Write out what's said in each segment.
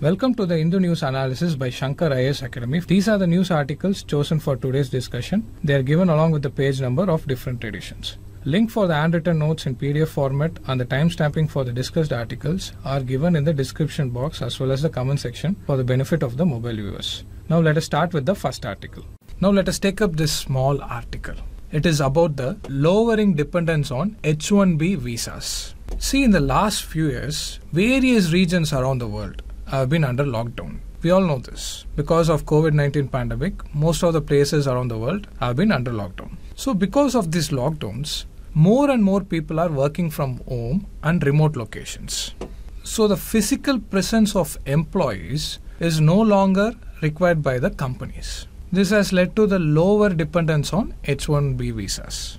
Welcome to the Indo News Analysis by Shankar IS Academy. These are the news articles chosen for today's discussion. They are given along with the page number of different editions. Link for the handwritten notes in PDF format and the timestamping for the discussed articles are given in the description box as well as the comment section for the benefit of the mobile viewers. Now let us start with the first article. Now let us take up this small article. It is about the lowering dependence on H1B visas. See, in the last few years, various regions around the world have been under lockdown. We all know this. Because of COVID-19 pandemic, most of the places around the world have been under lockdown. So because of these lockdowns, more and more people are working from home and remote locations. So the physical presence of employees is no longer required by the companies. This has led to the lower dependence on H-1B visas.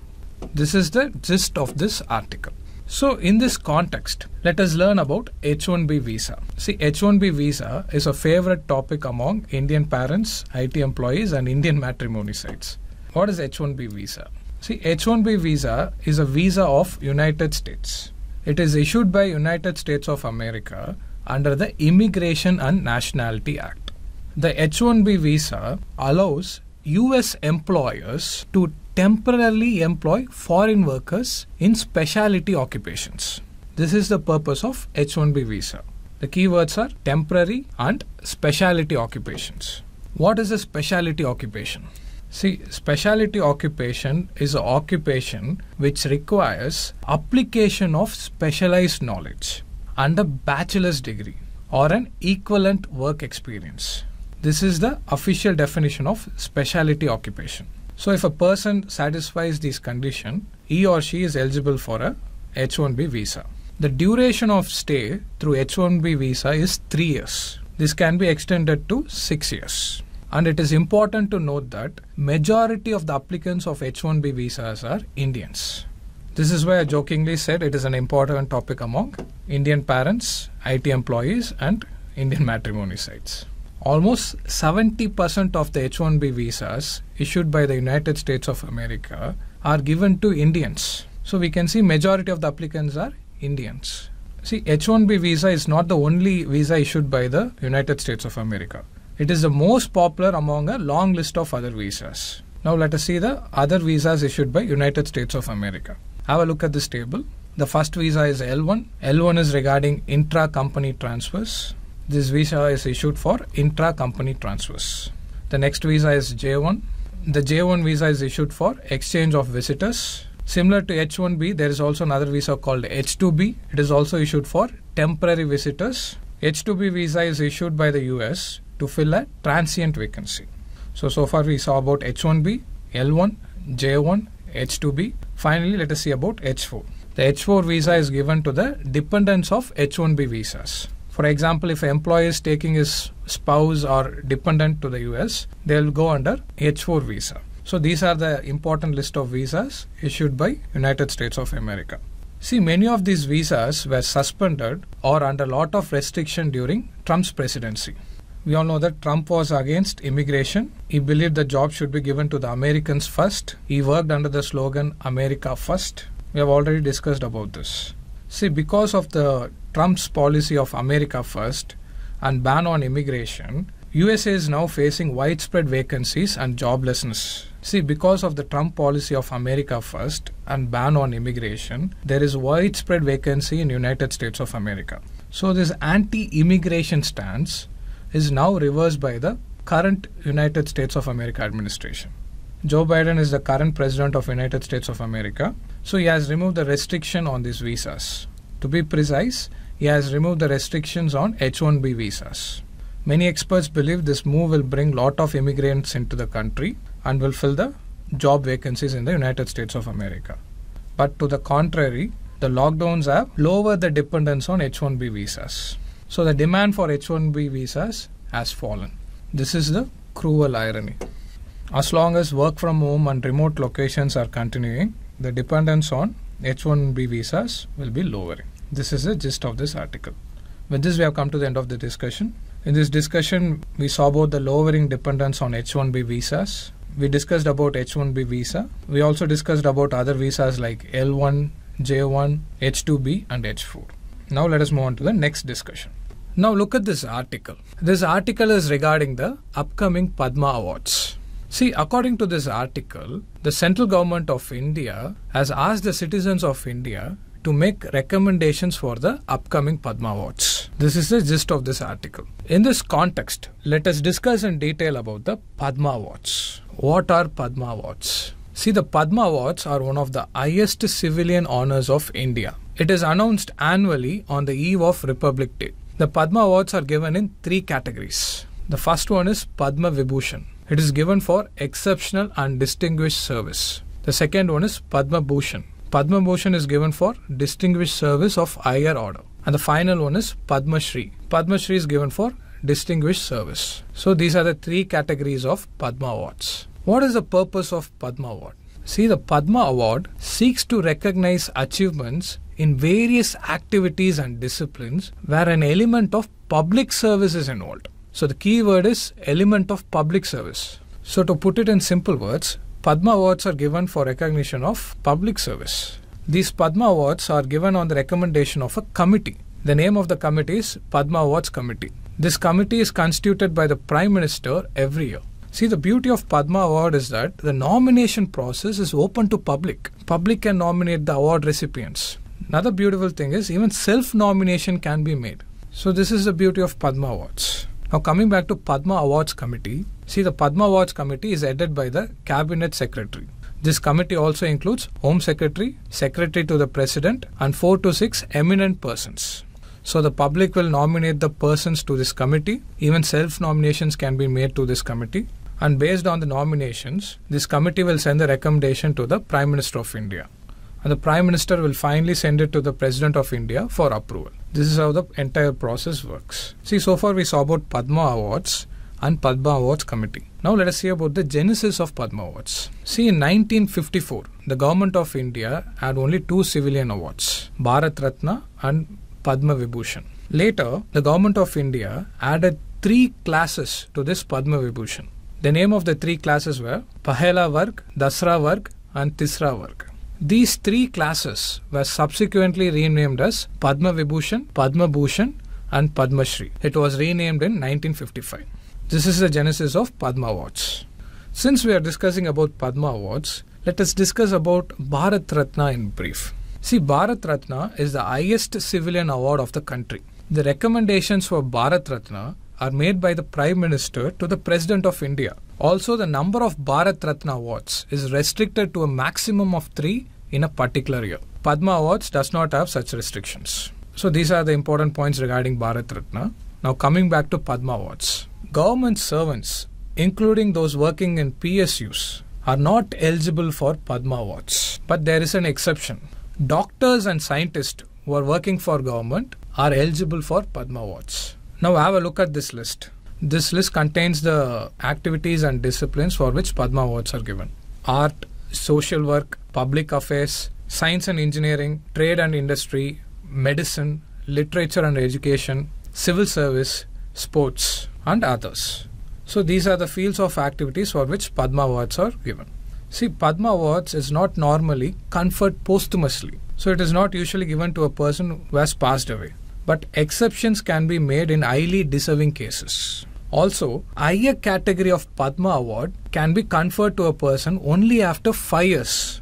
This is the gist of this article. So, in this context, let us learn about H1B visa. See, H1B visa is a favorite topic among Indian parents, IT employees, and Indian matrimony sites. What is H1B visa? See, H1B visa is a visa of United States. It is issued by United States of America under the Immigration and Nationality Act. The H1B visa allows US employers to temporarily employ foreign workers in specialty occupations. This is the purpose of H-1B visa. The keywords are temporary and specialty occupations. What is a specialty occupation? See, specialty occupation is an occupation which requires application of specialized knowledge and a bachelor's degree or an equivalent work experience. This is the official definition of specialty occupation. So if a person satisfies this condition, he or she is eligible for a H1B visa. The duration of stay through H1B visa is 3 years. This can be extended to 6 years. And it is important to note that majority of the applicants of H1B visas are Indians. This is why I jokingly said it is an important topic among Indian parents, IT employees and Indian matrimony sites almost 70% of the H 1B visas issued by the United States of America are given to Indians. So we can see majority of the applicants are Indians. See, H 1B visa is not the only visa issued by the United States of America. It is the most popular among a long list of other visas. Now let us see the other visas issued by United States of America. Have a look at this table. The first visa is L1. L1 is regarding intra company transfers. This visa is issued for intra company transfers. The next visa is J1. The J1 visa is issued for exchange of visitors. Similar to H1B, there is also another visa called H2B. It is also issued for temporary visitors. H2B visa is issued by the US to fill a transient vacancy. So, so far we saw about H1B, L1, J1, H2B. Finally, let us see about H4. The H4 visa is given to the dependents of H1B visas. For example, if an employee is taking his spouse or dependent to the US, they'll go under H4 visa. So these are the important list of visas issued by United States of America. See, many of these visas were suspended or under lot of restriction during Trump's presidency. We all know that Trump was against immigration. He believed the job should be given to the Americans first. He worked under the slogan America First. We have already discussed about this. See, because of the Trump's policy of America first and ban on immigration, USA is now facing widespread vacancies and joblessness. See, because of the Trump policy of America first and ban on immigration, there is widespread vacancy in United States of America. So this anti-immigration stance is now reversed by the current United States of America administration. Joe Biden is the current president of United States of America so he has removed the restriction on these visas. To be precise, he has removed the restrictions on H-1B visas. Many experts believe this move will bring lot of immigrants into the country and will fill the job vacancies in the United States of America. But to the contrary, the lockdowns have lowered the dependence on H-1B visas. So the demand for H-1B visas has fallen. This is the cruel irony. As long as work from home and remote locations are continuing, the dependence on H1B visas will be lower. This is the gist of this article. With this, we have come to the end of the discussion. In this discussion, we saw about the lowering dependence on H1B visas. We discussed about H1B visa. We also discussed about other visas like L1, J1, H2B, and H4. Now, let us move on to the next discussion. Now, look at this article. This article is regarding the upcoming Padma Awards. See, according to this article, the central government of India has asked the citizens of India to make recommendations for the upcoming Padma Awards. This is the gist of this article. In this context, let us discuss in detail about the Padma Awards. What are Padma Awards? See, the Padma Awards are one of the highest civilian honors of India. It is announced annually on the eve of Republic Day. The Padma Awards are given in three categories. The first one is Padma Vibhushan. It is given for exceptional and distinguished service. The second one is Padma Bhushan. Padma Bhushan is given for distinguished service of higher order. And the final one is Padma Shri. Padma Shri is given for distinguished service. So these are the three categories of Padma Awards. What is the purpose of Padma Award? See, the Padma Award seeks to recognize achievements in various activities and disciplines where an element of public service is involved. So the key word is element of public service. So to put it in simple words, Padma Awards are given for recognition of public service. These Padma Awards are given on the recommendation of a committee. The name of the committee is Padma Awards Committee. This committee is constituted by the Prime Minister every year. See, the beauty of Padma Award is that the nomination process is open to public. Public can nominate the award recipients. Another beautiful thing is even self-nomination can be made. So this is the beauty of Padma Awards. Now, coming back to Padma Awards Committee, see the Padma Awards Committee is headed by the Cabinet Secretary. This committee also includes Home Secretary, Secretary to the President, and 4 to 6 eminent persons. So the public will nominate the persons to this committee. Even self nominations can be made to this committee. And based on the nominations, this committee will send the recommendation to the Prime Minister of India and the Prime Minister will finally send it to the President of India for approval. This is how the entire process works. See, so far we saw about Padma Awards and Padma Awards Committee. Now let us see about the genesis of Padma Awards. See, in 1954, the government of India had only two civilian awards, Bharat Ratna and Padma Vibhushan. Later, the government of India added three classes to this Padma Vibhushan. The name of the three classes were Pahela Varg, Dasra Varg, and Tisra Varg. These three classes were subsequently renamed as Padma Vibhushan, Padma Bhushan, and Padma Shri. It was renamed in 1955. This is the genesis of Padma Awards. Since we are discussing about Padma Awards, let us discuss about Bharat Ratna in brief. See, Bharat Ratna is the highest civilian award of the country. The recommendations for Bharat Ratna are made by the Prime Minister to the President of India also, the number of Bharat Ratna awards is restricted to a maximum of three in a particular year. Padma Awards does not have such restrictions. So, these are the important points regarding Bharat Ratna. Now, coming back to Padma Awards. Government servants, including those working in PSUs, are not eligible for Padma Awards. But there is an exception. Doctors and scientists who are working for government are eligible for Padma Awards. Now, have a look at this list. This list contains the activities and disciplines for which Padma awards are given art, social work, public affairs, science and engineering, trade and industry, medicine, literature and education, civil service, sports, and others. So these are the fields of activities for which Padma awards are given. See, Padma awards is not normally conferred posthumously. So it is not usually given to a person who has passed away. But exceptions can be made in highly deserving cases. Also, higher category of Padma Award can be conferred to a person only after 5 years.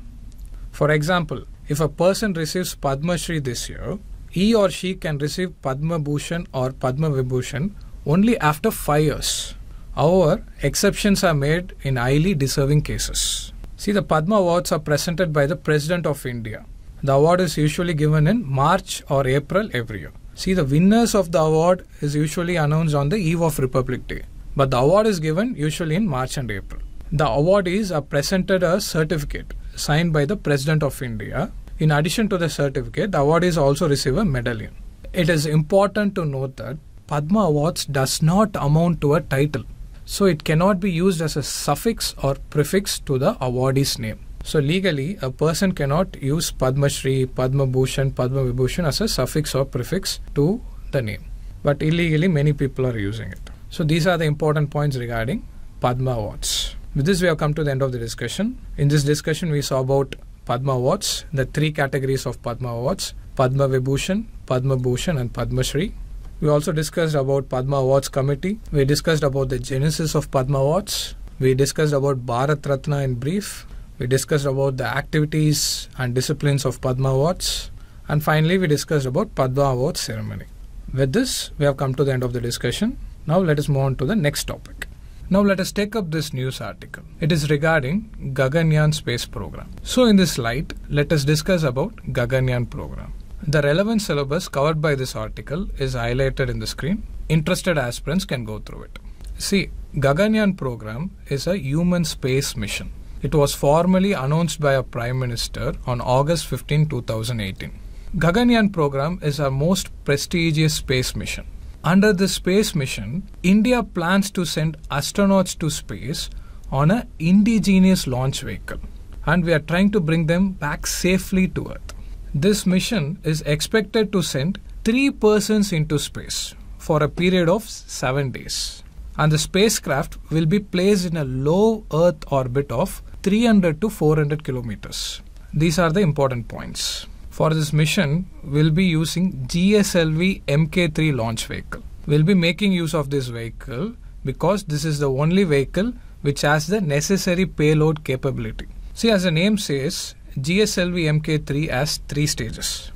For example, if a person receives Padma Shri this year, he or she can receive Padma Bhushan or Padma Vibhushan only after 5 years. However, exceptions are made in highly deserving cases. See, the Padma Awards are presented by the President of India. The award is usually given in March or April every year. See, the winners of the award is usually announced on the eve of Republic Day, but the award is given usually in March and April. The awardees are presented a certificate signed by the President of India. In addition to the certificate, the awardees also receive a medallion. It is important to note that Padma Awards does not amount to a title, so it cannot be used as a suffix or prefix to the awardee's name. So legally, a person cannot use Padma Shri, Padma Bhushan, Padma Vibhushan as a suffix or prefix to the name. But illegally, many people are using it. So these are the important points regarding Padma Awards. With this, we have come to the end of the discussion. In this discussion, we saw about Padma Awards, the three categories of Padma Awards Padma Vibhushan, Padma Bhushan, and Padma Shri. We also discussed about Padma Awards Committee. We discussed about the genesis of Padma Awards. We discussed about Bharat Ratna in brief. We discussed about the activities and disciplines of Padma Awards. And finally, we discussed about Padma Awards ceremony. With this, we have come to the end of the discussion. Now let us move on to the next topic. Now let us take up this news article. It is regarding Gaganyaan space program. So in this light, let us discuss about Gaganyaan program. The relevant syllabus covered by this article is highlighted in the screen. Interested aspirants can go through it. See, Gaganyaan program is a human space mission it was formally announced by our Prime Minister on August 15, 2018. Gaganyaan program is our most prestigious space mission. Under this space mission, India plans to send astronauts to space on an indigenous launch vehicle and we are trying to bring them back safely to Earth. This mission is expected to send three persons into space for a period of seven days and the spacecraft will be placed in a low Earth orbit of 300 to 400 kilometers. These are the important points. For this mission, we'll be using GSLV Mk3 launch vehicle. We'll be making use of this vehicle because this is the only vehicle which has the necessary payload capability. See, as the name says, GSLV Mk3 has three stages.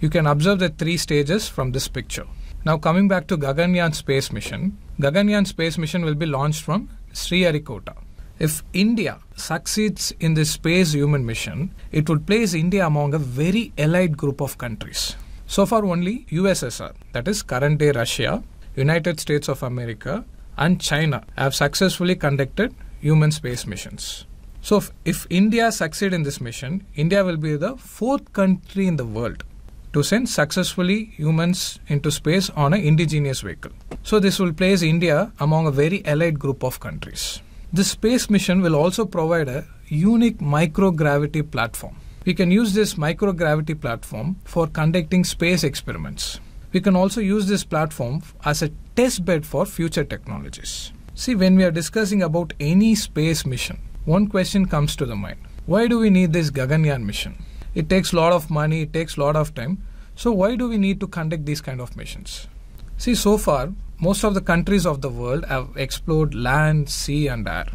You can observe the three stages from this picture. Now, coming back to Gaganyaan space mission, Gaganyaan space mission will be launched from Sriharikota. If India succeeds in this space human mission, it would place India among a very allied group of countries. So far, only USSR, that is current day Russia, United States of America, and China have successfully conducted human space missions. So, if, if India succeed in this mission, India will be the fourth country in the world to send successfully humans into space on an indigenous vehicle. So this will place India among a very allied group of countries. This space mission will also provide a unique microgravity platform. We can use this microgravity platform for conducting space experiments. We can also use this platform as a test bed for future technologies. See, when we are discussing about any space mission, one question comes to the mind. Why do we need this Gaganyaan mission? It takes a lot of money, it takes a lot of time. So why do we need to conduct these kind of missions? See, so far, most of the countries of the world have explored land, sea, and air.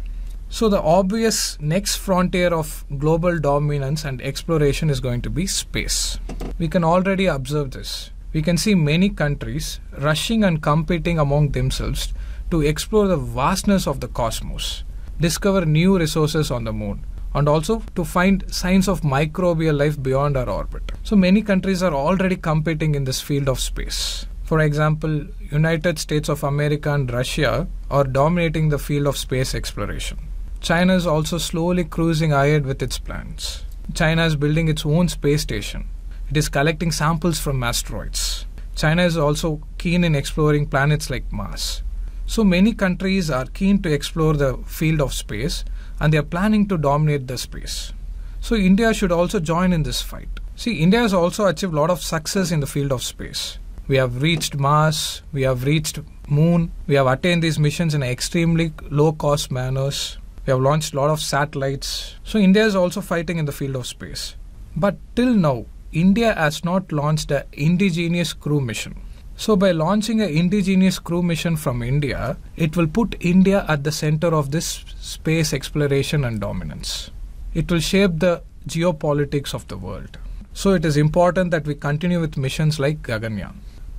So the obvious next frontier of global dominance and exploration is going to be space. We can already observe this. We can see many countries rushing and competing among themselves to explore the vastness of the cosmos, discover new resources on the moon, and also to find signs of microbial life beyond our orbit. So many countries are already competing in this field of space. For example, United States of America and Russia are dominating the field of space exploration. China is also slowly cruising ahead with its plans. China is building its own space station. It is collecting samples from asteroids. China is also keen in exploring planets like Mars. So many countries are keen to explore the field of space and they are planning to dominate the space. So India should also join in this fight. See, India has also achieved a lot of success in the field of space. We have reached Mars, we have reached Moon, we have attained these missions in extremely low cost manners. We have launched a lot of satellites. So India is also fighting in the field of space. But till now, India has not launched an indigenous crew mission. So, by launching an indigenous crew mission from India, it will put India at the center of this space exploration and dominance. It will shape the geopolitics of the world. So, it is important that we continue with missions like Gaganyaan.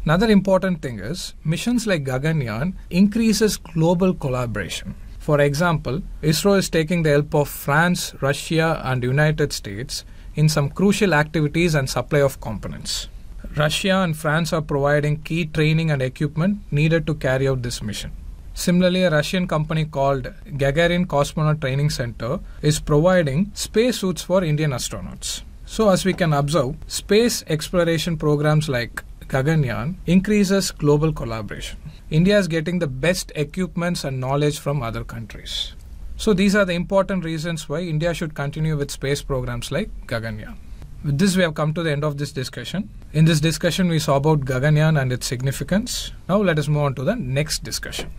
Another important thing is missions like Gaganyaan increases global collaboration. For example, ISRO is taking the help of France, Russia, and United States in some crucial activities and supply of components. Russia and France are providing key training and equipment needed to carry out this mission. Similarly, a Russian company called Gagarin Cosmonaut Training Center is providing spacesuits for Indian astronauts. So, as we can observe, space exploration programs like Gaganyaan increases global collaboration. India is getting the best equipments and knowledge from other countries. So, these are the important reasons why India should continue with space programs like Gaganyaan. With this, we have come to the end of this discussion. In this discussion, we saw about Gaganyaan and its significance. Now, let us move on to the next discussion.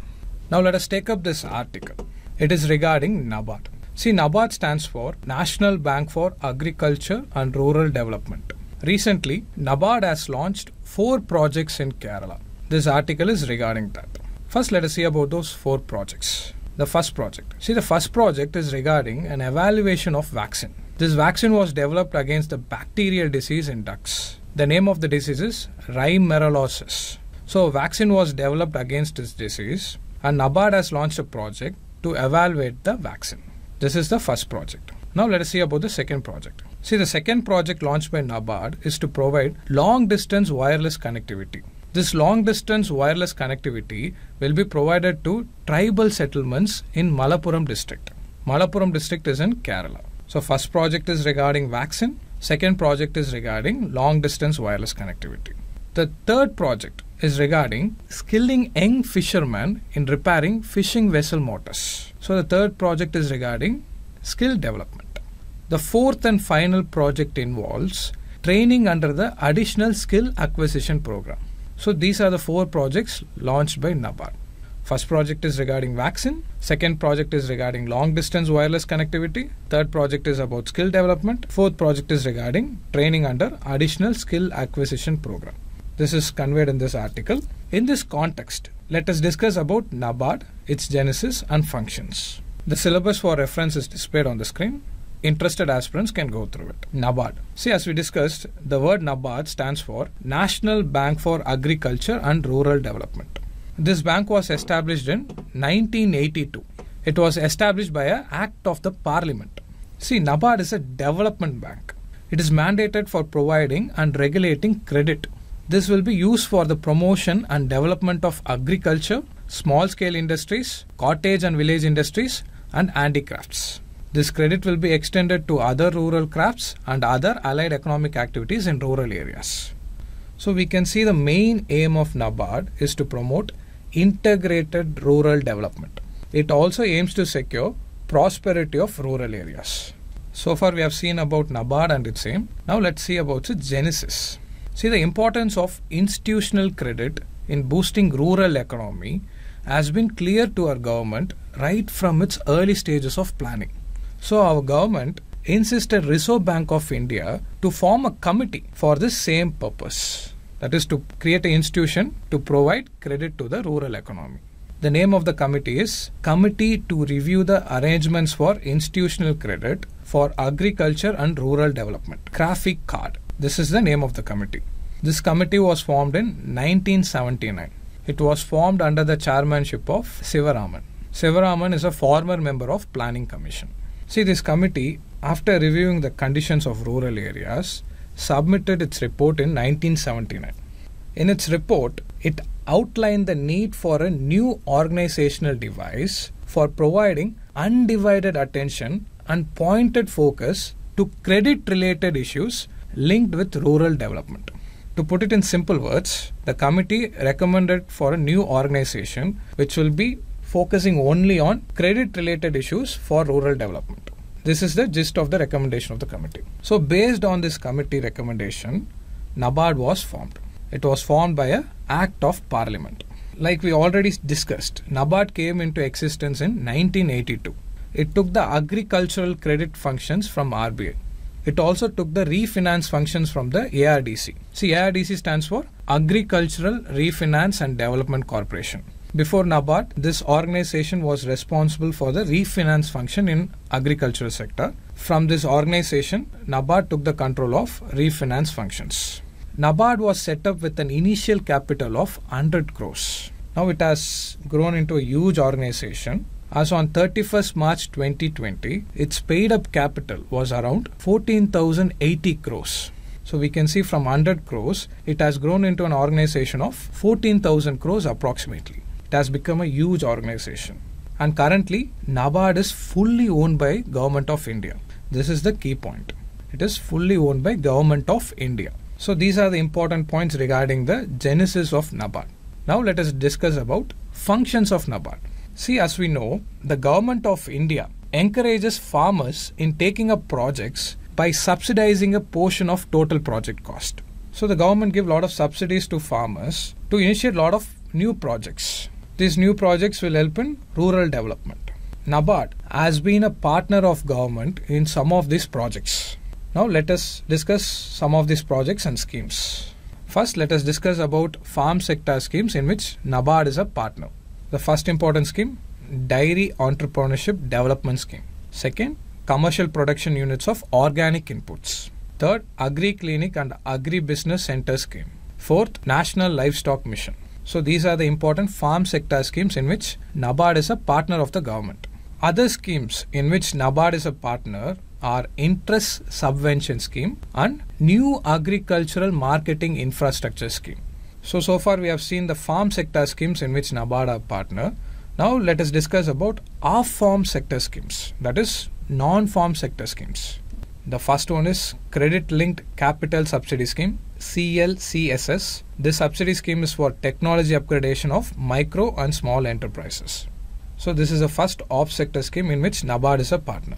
Now, let us take up this article. It is regarding NABARD. See, NABARD stands for National Bank for Agriculture and Rural Development. Recently, NABARD has launched four projects in Kerala. This article is regarding that. First, let us see about those four projects. The first project. See, the first project is regarding an evaluation of vaccine. This vaccine was developed against the bacterial disease in ducks. The name of the disease is rhimerolosis. So, vaccine was developed against this disease, and NABARD has launched a project to evaluate the vaccine. This is the first project. Now, let us see about the second project. See, the second project launched by NABARD is to provide long distance wireless connectivity. This long distance wireless connectivity will be provided to tribal settlements in Malappuram district. Malappuram district is in Kerala. So first project is regarding vaccine. Second project is regarding long distance wireless connectivity. The third project is regarding skilling young fishermen in repairing fishing vessel motors. So the third project is regarding skill development. The fourth and final project involves training under the additional skill acquisition program. So these are the four projects launched by NABARD. First project is regarding vaccine. Second project is regarding long distance wireless connectivity. Third project is about skill development. Fourth project is regarding training under additional skill acquisition program. This is conveyed in this article. In this context, let us discuss about NABARD, its genesis and functions. The syllabus for reference is displayed on the screen. Interested aspirants can go through it. NABARD. See, as we discussed, the word NABARD stands for National Bank for Agriculture and Rural Development. This bank was established in 1982. It was established by an act of the parliament. See, NABARD is a development bank. It is mandated for providing and regulating credit. This will be used for the promotion and development of agriculture, small scale industries, cottage and village industries, and handicrafts. This credit will be extended to other rural crafts and other allied economic activities in rural areas. So, we can see the main aim of NABARD is to promote integrated rural development. It also aims to secure prosperity of rural areas. So far we have seen about NABARD and its aim. Now let's see about its genesis. See the importance of institutional credit in boosting rural economy has been clear to our government right from its early stages of planning. So our government insisted Reserve Bank of India to form a committee for this same purpose that is to create an institution to provide credit to the rural economy. The name of the committee is Committee to Review the Arrangements for Institutional Credit for Agriculture and Rural Development, Graphic Card. This is the name of the committee. This committee was formed in 1979. It was formed under the chairmanship of Sivaraman. Sivaraman is a former member of Planning Commission. See, this committee, after reviewing the conditions of rural areas, submitted its report in 1979. In its report, it outlined the need for a new organizational device for providing undivided attention and pointed focus to credit related issues linked with rural development. To put it in simple words, the committee recommended for a new organization which will be focusing only on credit related issues for rural development. This is the gist of the recommendation of the committee. So, based on this committee recommendation, NABARD was formed. It was formed by an Act of Parliament. Like we already discussed, NABARD came into existence in 1982. It took the agricultural credit functions from RBI. It also took the refinance functions from the ARDC. See, ARDC stands for Agricultural Refinance and Development Corporation. Before NABARD, this organization was responsible for the refinance function in agricultural sector. From this organization, NABARD took the control of refinance functions. NABARD was set up with an initial capital of 100 crores. Now it has grown into a huge organization. As on 31st March 2020, its paid up capital was around 14,080 crores. So we can see from 100 crores, it has grown into an organization of 14,000 crores approximately. It has become a huge organization. And currently, NABARD is fully owned by Government of India. This is the key point. It is fully owned by Government of India. So these are the important points regarding the genesis of NABARD. Now let us discuss about functions of NABARD. See, as we know, the Government of India encourages farmers in taking up projects by subsidizing a portion of total project cost. So the government give a lot of subsidies to farmers to initiate a lot of new projects. These new projects will help in rural development. NABARD has been a partner of government in some of these projects. Now let us discuss some of these projects and schemes. First, let us discuss about farm sector schemes in which NABARD is a partner. The first important scheme, Dairy Entrepreneurship Development Scheme. Second, Commercial Production Units of Organic Inputs. Third, Agri Clinic and Agri Business Center Scheme. Fourth, National Livestock Mission. So these are the important farm sector schemes in which NABARD is a partner of the government. Other schemes in which NABARD is a partner are interest subvention scheme and new agricultural marketing infrastructure scheme. So so far we have seen the farm sector schemes in which NABARD are partner. Now let us discuss about off-farm sector schemes that is non-farm sector schemes. The first one is credit linked capital subsidy scheme CLCSS. This subsidy scheme is for technology upgradation of micro and small enterprises. So this is the first off-sector scheme in which NABARD is a partner.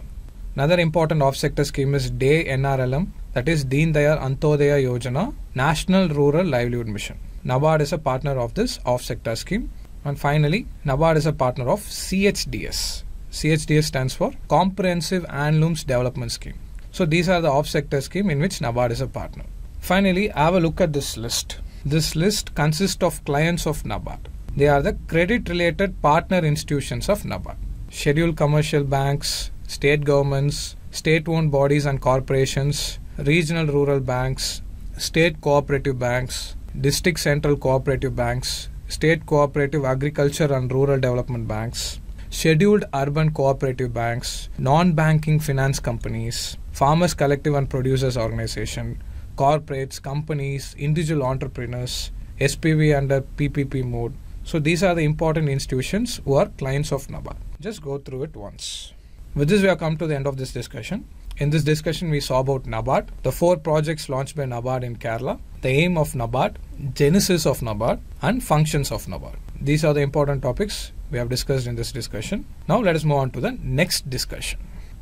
Another important off-sector scheme is DAY NRLM, that is Deen Dayal Antodaya Yojana, National Rural Livelihood Mission. NABARD is a partner of this off-sector scheme. And finally, NABARD is a partner of CHDS. CHDS stands for Comprehensive Handlooms Development Scheme. So these are the off-sector scheme in which NABARD is a partner. Finally, have a look at this list. This list consists of clients of NABARD. They are the credit related partner institutions of NABARD. Scheduled commercial banks, state governments, state owned bodies and corporations, regional rural banks, state cooperative banks, district central cooperative banks, state cooperative agriculture and rural development banks, scheduled urban cooperative banks, non banking finance companies, farmers collective and producers organization, corporates, companies, individual entrepreneurs, SPV under PPP mode. So these are the important institutions who are clients of NABARD. Just go through it once. With this, we have come to the end of this discussion. In this discussion, we saw about NABARD, the four projects launched by NABARD in Kerala, the aim of NABARD, genesis of NABARD, and functions of NABARD. These are the important topics we have discussed in this discussion. Now, let us move on to the next discussion.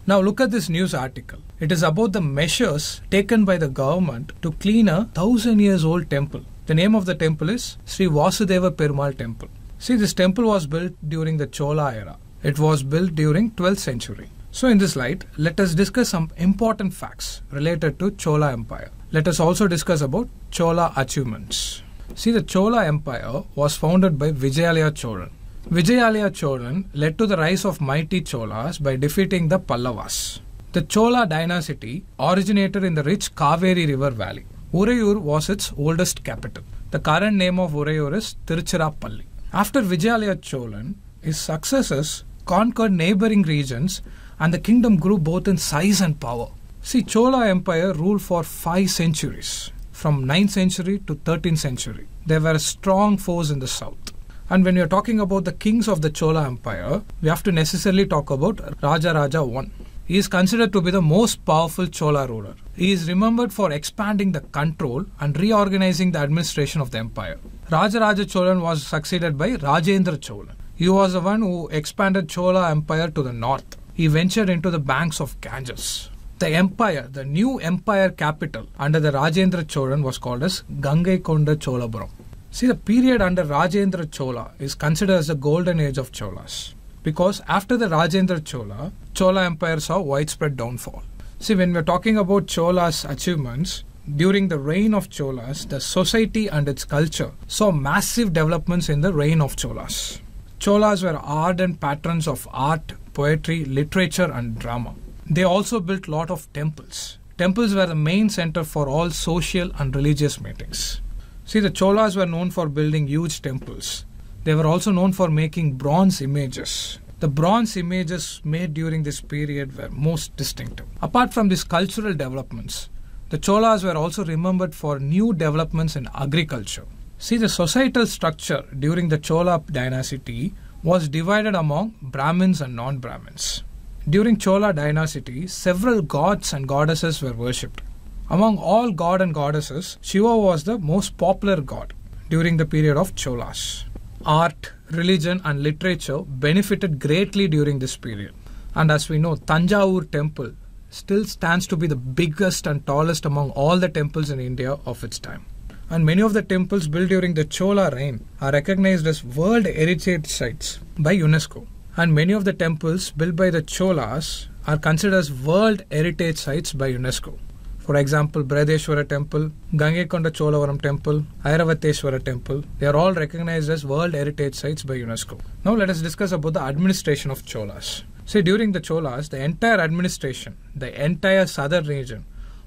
Now look at this news article. It is about the measures taken by the government to clean a thousand years old temple. The name of the temple is Sri Vasudeva Perumal Temple. See, this temple was built during the Chola era. It was built during 12th century. So in this light, let us discuss some important facts related to Chola Empire. Let us also discuss about Chola achievements. See, the Chola Empire was founded by Vijayalaya Cholan. Vijayalaya Cholan led to the rise of mighty Cholas by defeating the Pallavas. The Chola dynasty originated in the rich Kaveri River valley. Urayur was its oldest capital. The current name of Urayur is Tiruchirappalli. After Vijayalaya Cholan, his successors conquered neighboring regions and the kingdom grew both in size and power. See, Chola Empire ruled for five centuries, from 9th century to 13th century. They were a strong force in the south. And when you're talking about the kings of the Chola Empire, we have to necessarily talk about Raja Raja I. He is considered to be the most powerful Chola ruler. He is remembered for expanding the control and reorganizing the administration of the empire. Raja Raja Cholan was succeeded by Rajendra Cholan. He was the one who expanded Chola empire to the north. He ventured into the banks of Ganges. The empire, the new empire capital under the Rajendra Cholan was called as Gangaikonda Cholapuram. See, the period under Rajendra Chola is considered as the golden age of Cholas because after the Rajendra Chola, Chola Empire saw widespread downfall. See, when we're talking about Chola's achievements, during the reign of Cholas, the society and its culture saw massive developments in the reign of Cholas. Cholas were ardent patrons of art, poetry, literature, and drama. They also built lot of temples. Temples were the main center for all social and religious meetings. See, the Cholas were known for building huge temples. They were also known for making bronze images. The bronze images made during this period were most distinctive. Apart from these cultural developments, the Cholas were also remembered for new developments in agriculture. See, the societal structure during the Chola dynasty was divided among Brahmins and non Brahmins. During Chola dynasty, several gods and goddesses were worshipped. Among all god and goddesses, Shiva was the most popular god during the period of Cholas. Art, religion, and literature benefited greatly during this period. And as we know, Tanjavur temple still stands to be the biggest and tallest among all the temples in India of its time. And many of the temples built during the Chola reign are recognized as World Heritage Sites by UNESCO. And many of the temples built by the Cholas are considered as World Heritage Sites by UNESCO. For example, Bradeshwara Temple, Gangekonda Cholapuram Temple, Airavateshwara Temple. They are all recognized as World Heritage Sites by UNESCO. Now let us discuss about the administration of Cholas. See, during the Cholas, the entire administration, the entire southern region,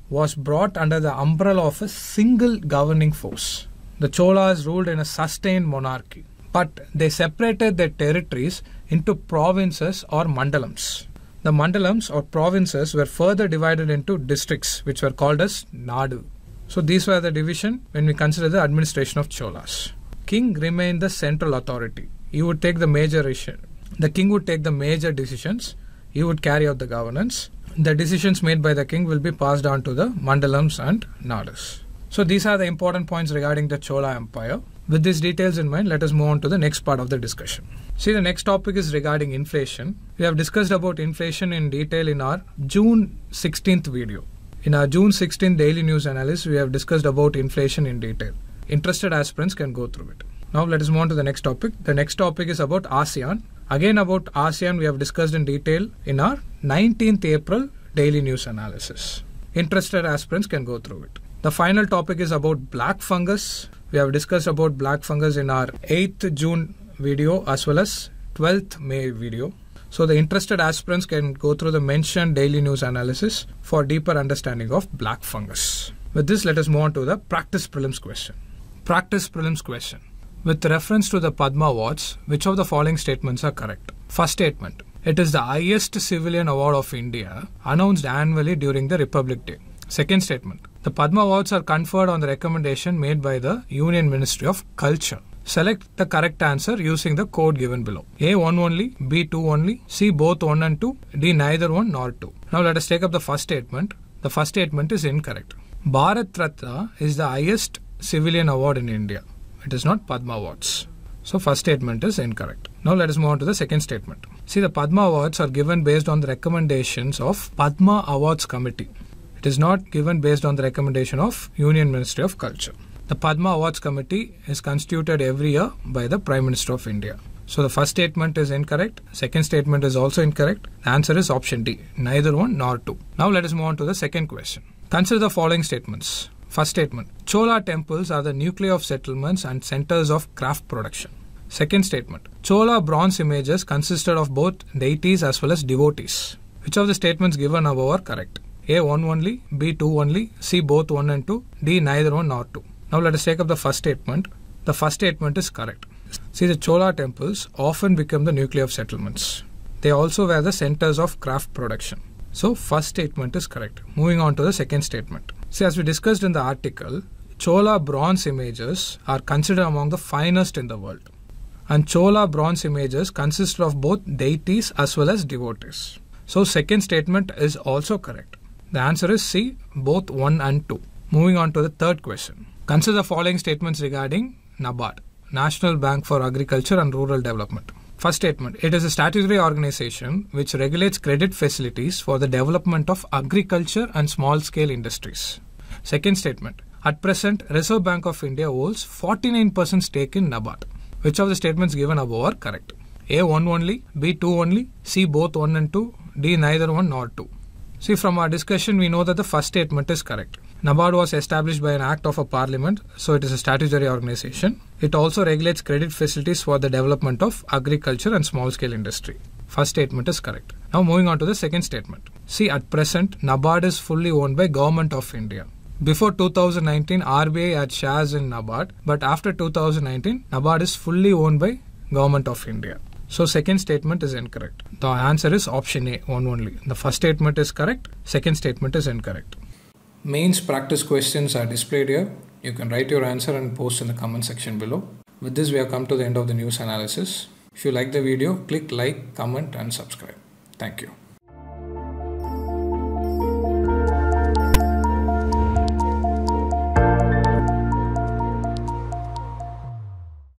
was brought under the umbrella of a single governing force. The Cholas ruled in a sustained monarchy, but they separated their territories into provinces or mandalams. The mandalams or provinces were further divided into districts, which were called as Nadu. So these were the division when we consider the administration of Cholas. King remained the central authority. He would take the major issue. The king would take the major decisions. He would carry out the governance. The decisions made by the king will be passed on to the mandalams and nadus. So these are the important points regarding the Chola Empire. With these details in mind, let us move on to the next part of the discussion. See, the next topic is regarding inflation. We have discussed about inflation in detail in our June 16th video. In our June 16th daily news analysis, we have discussed about inflation in detail. Interested aspirants can go through it. Now let us move on to the next topic. The next topic is about ASEAN. Again about ASEAN we have discussed in detail in our 19th April daily news analysis. Interested aspirants can go through it. The final topic is about black fungus. We have discussed about black fungus in our 8th June video as well as 12th May video. So the interested aspirants can go through the mentioned daily news analysis for deeper understanding of black fungus. With this, let us move on to the practice prelims question. Practice prelims question. With reference to the Padma Awards, which of the following statements are correct? First statement. It is the highest civilian award of India, announced annually during the Republic Day. Second statement. The Padma Awards are conferred on the recommendation made by the Union Ministry of Culture. Select the correct answer using the code given below. A1 only, B2 only, C both 1 and 2, D neither 1 nor 2. Now let us take up the first statement. The first statement is incorrect. Bharat Ratna is the highest civilian award in India. It is not Padma Awards. So first statement is incorrect. Now let us move on to the second statement. See the Padma Awards are given based on the recommendations of Padma Awards Committee. It is not given based on the recommendation of Union Ministry of Culture. The Padma Awards Committee is constituted every year by the Prime Minister of India. So the first statement is incorrect. Second statement is also incorrect. The answer is option D, neither one nor two. Now let us move on to the second question. Consider the following statements. First statement Chola temples are the nucleus of settlements and centers of craft production. Second statement Chola bronze images consisted of both deities as well as devotees. Which of the statements given above are correct? A1 only, B2 only, C both 1 and 2, D neither 1 nor 2. Now let us take up the first statement. The first statement is correct. See, the Chola temples often become the nucleus of settlements. They also were the centers of craft production. So, first statement is correct. Moving on to the second statement. See, as we discussed in the article, Chola bronze images are considered among the finest in the world. And Chola bronze images consist of both deities as well as devotees. So, second statement is also correct. The answer is C, both 1 and 2. Moving on to the third question. Consider the following statements regarding NABARD, National Bank for Agriculture and Rural Development. First statement It is a statutory organization which regulates credit facilities for the development of agriculture and small scale industries. Second statement At present, Reserve Bank of India holds 49% stake in NABARD. Which of the statements given above are correct? A1 only, B2 only, C both 1 and 2, D neither 1 nor 2. See, from our discussion, we know that the first statement is correct. NABARD was established by an act of a parliament, so it is a statutory organization. It also regulates credit facilities for the development of agriculture and small scale industry. First statement is correct. Now, moving on to the second statement. See, at present, NABARD is fully owned by Government of India. Before 2019, RBI had shares in NABARD, but after 2019, NABARD is fully owned by Government of India. So second statement is incorrect. The answer is option A, one only. The first statement is correct, second statement is incorrect. Mains practice questions are displayed here. You can write your answer and post in the comment section below. With this, we have come to the end of the news analysis. If you like the video, click like, comment and subscribe. Thank you.